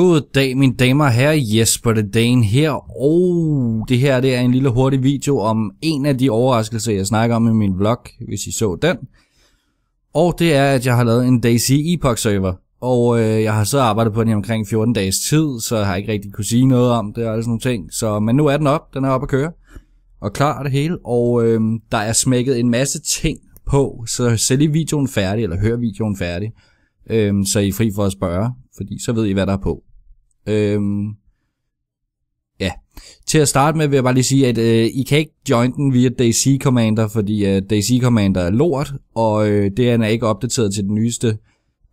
God dag, mine damer og herrer. Jesper The Dane her. Og oh, det her det er en lille hurtig video om en af de overraskelser, jeg snakker om i min vlog, hvis I så den. Og det er, at jeg har lavet en DC Epoch server. Og øh, jeg har så arbejdet på den i omkring 14 dages tid, så jeg har ikke rigtig kunne sige noget om det og alle sådan nogle ting. Så, men nu er den op. Den er op at køre. Og klar det hele. Og øh, der er smækket en masse ting på, så sæt i videoen færdig, eller hør videoen færdig. Øh, så I er fri for at spørge fordi så ved I, hvad der er på. Øhm, ja. Til at starte med vil jeg bare lige sige, at øh, I kan ikke join den via DC Commander, fordi øh, DC Commander er lort, og øh, det er ikke opdateret til den nyeste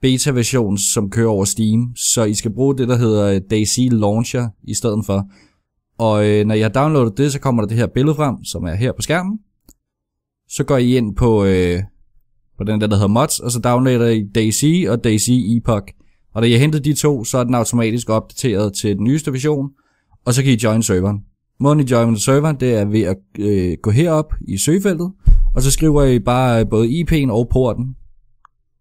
beta-version, som kører over Steam, så I skal bruge det, der hedder øh, DC Launcher i stedet for. Og øh, når I har downloadet det, så kommer der det her billede frem, som er her på skærmen. Så går I ind på, øh, på den der, der hedder mods, og så downloader I DC og DC Epoch. Og da I har hentet de to, så er den automatisk opdateret til den nyeste version, og så kan I join serveren. Måden I join serveren, det er ved at øh, gå herop i søgefeltet, og så skriver I bare øh, både IP'en og porten.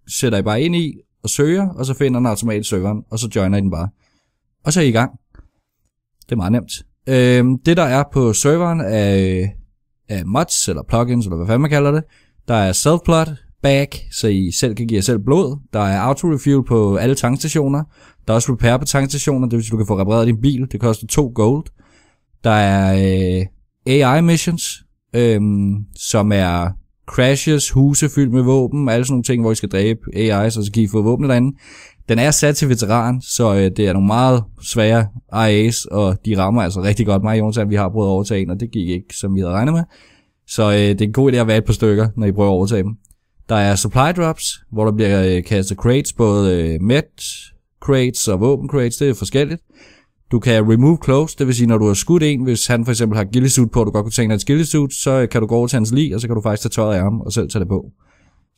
Sætter I bare ind i og søger, og så finder den automatisk serveren, og så joiner I den bare. Og så er I i gang. Det er meget nemt. Øh, det der er på serveren er, er mods, eller plugins, eller hvad fanden man kalder det. Der er self-plot, bag, så I selv kan give jer selv blod. Der er auto-refuel på alle tankstationer. Der er også repair på tankstationer, det vil sige, du kan få repareret din bil. Det koster 2 gold. Der er øh, AI missions, øh, som er crashes, huse fyldt med våben, alle sådan nogle ting, hvor I skal dræbe AI, så kan I få våben derinde. Den er sat til veteran, så øh, det er nogle meget svære IA's, og de rammer altså rigtig godt mig, Jonas, at vi har prøvet at overtage en, og det gik ikke, som vi havde regnet med. Så øh, det er en god idé at være et par stykker, når I prøver at overtage dem. Der er supply drops, hvor der bliver øh, kastet crates, både øh, med crates og våben crates, det er forskelligt. Du kan remove clothes, det vil sige, når du har skudt en, hvis han for eksempel har gillesuit på, og du godt kunne tænke dig hans gillesuit, så øh, kan du gå over til hans lig, og så kan du faktisk tage tøjet af ham og selv tage det på.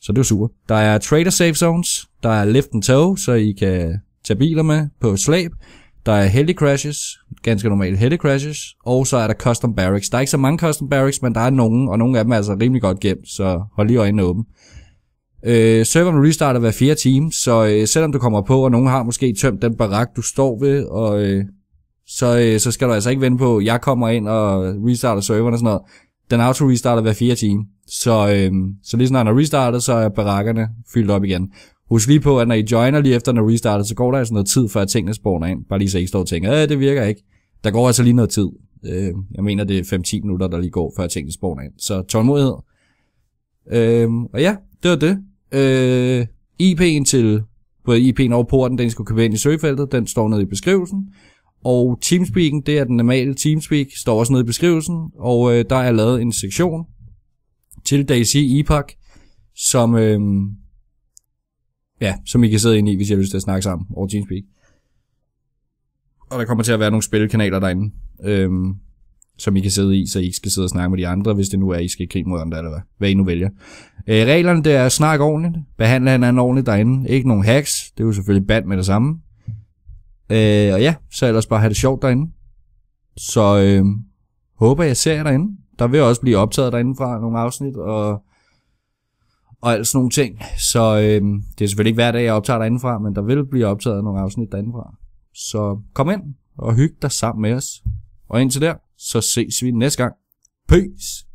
Så det er super. Der er trader safe zones, der er lift and tow, så I kan tage biler med på slæb. Der er heli crashes, ganske normale heli crashes, og så er der custom barracks. Der er ikke så mange custom barracks, men der er nogen, og nogle af dem er altså rimelig godt gemt, så hold lige øjnene åbne. Øh, serveren restarter hver fire time, så øh, selvom du kommer på, og nogen har måske tømt den barak, du står ved, og øh, så, øh, så skal du altså ikke vende på, jeg kommer ind og restarter serveren og sådan noget. Den auto-restarter hver fire time. Så, øh, så lige snart den er restartet, så er barakkerne fyldt op igen. Husk lige på, at når I joiner lige efter den er restartet, så går der altså noget tid, før tingene spawner ind. Bare lige så I ikke står og tænker, at øh, det virker ikke. Der går altså lige noget tid. Øh, jeg mener, det er 5-10 minutter, der lige går, før tingene spawner ind. Så tålmodighed. Øh, og ja, det var det. Øh, IP'en til, både IP'en over porten, den skal købe ind i søgefeltet, den står nede i beskrivelsen. Og Teamspeak'en, det er den normale Teamspeak, står også nede i beskrivelsen. Og øh, der er lavet en sektion til Daisy Epoch, som, øh, ja, som I kan sidde ind i, hvis I har lyst til at snakke sammen over Teamspeak. Og der kommer til at være nogle spilkanaler derinde, øh, som I kan sidde i, så I ikke skal sidde og snakke med de andre, hvis det nu er, I skal i krig mod andre, eller hvad, hvad I nu vælger. Øh, reglerne det er at snakke ordentligt, behandle hinanden ordentligt derinde. Ikke nogen hacks, det er jo selvfølgelig band med det samme. Øh, og ja, så ellers bare have det sjovt derinde. Så øh, håber jeg ser jer derinde. Der vil også blive optaget derinde fra nogle afsnit og, og alt sådan nogle ting. Så øh, det er selvfølgelig ikke hver dag, jeg optager derinde fra, men der vil blive optaget nogle afsnit derinde fra. Så kom ind og hyg dig sammen med os. Og indtil der, så ses vi næste gang. Peace!